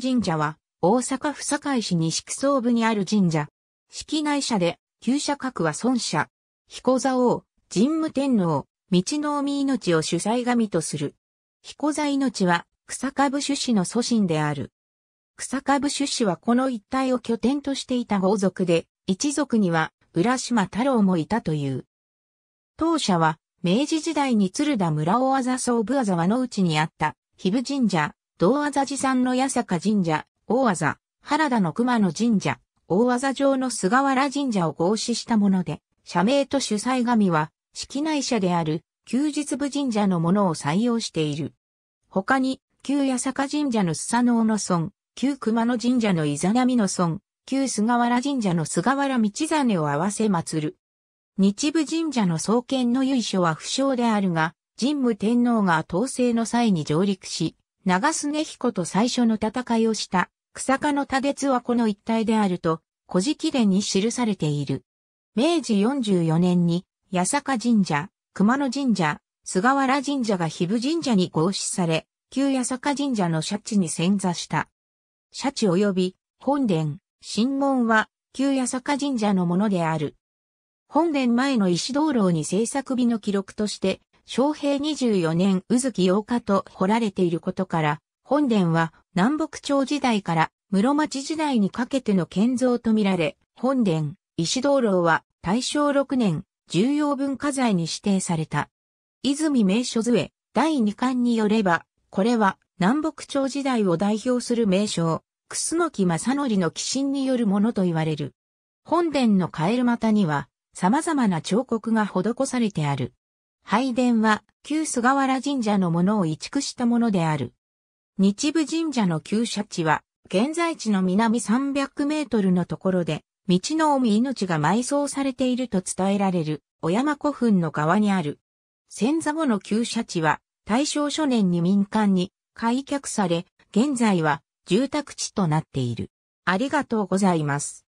神社は、大阪府堺市西区総部にある神社。式内社で、旧社格は孫社。彦座王、神武天皇、道の海命を主催神とする。彦座命は、草株種子の祖神である。草株種子はこの一帯を拠点としていた豪族で、一族には、浦島太郎もいたという。当社は、明治時代に鶴田村尾あざ総部あざわのうちにあった、日部神社、道和座寺山の八坂神社、大和原田の熊野神社、大和ざ城の菅原神社を合祀したもので、社名と主催神は、式内社である、休日部神社のものを採用している。他に、旧八坂神社の須佐能の村、旧熊野神社のイザナミの村、旧菅原神社の菅原道真を合わせ祀る。日部神社の創建の由緒は不詳であるが、神武天皇が統制の際に上陸し、長須根彦と最初の戦いをした、草加の多月はこの一帯であると、古事記伝に記されている。明治44年に、八坂神社、熊野神社、菅原神社が比部神社に合祀され、旧八坂神社の社地に遷座した。社地及び、本殿、神門は、旧八坂神社のものである。本殿前の石灯籠に制作日の記録として、昭平24年宇月8日と掘られていることから、本殿は南北朝時代から室町時代にかけての建造とみられ、本殿、石灯籠は大正6年重要文化財に指定された。泉名所図絵第2巻によれば、これは南北朝時代を代表する名称、楠木正則の寄進によるものと言われる。本殿のカエル股には様々な彫刻が施されてある。拝殿は旧菅原神社のものを移築したものである。日部神社の旧社地は、現在地の南300メートルのところで、道の海命が埋葬されていると伝えられる、小山古墳の側にある。千座後の旧社地は、大正初年に民間に開脚され、現在は住宅地となっている。ありがとうございます。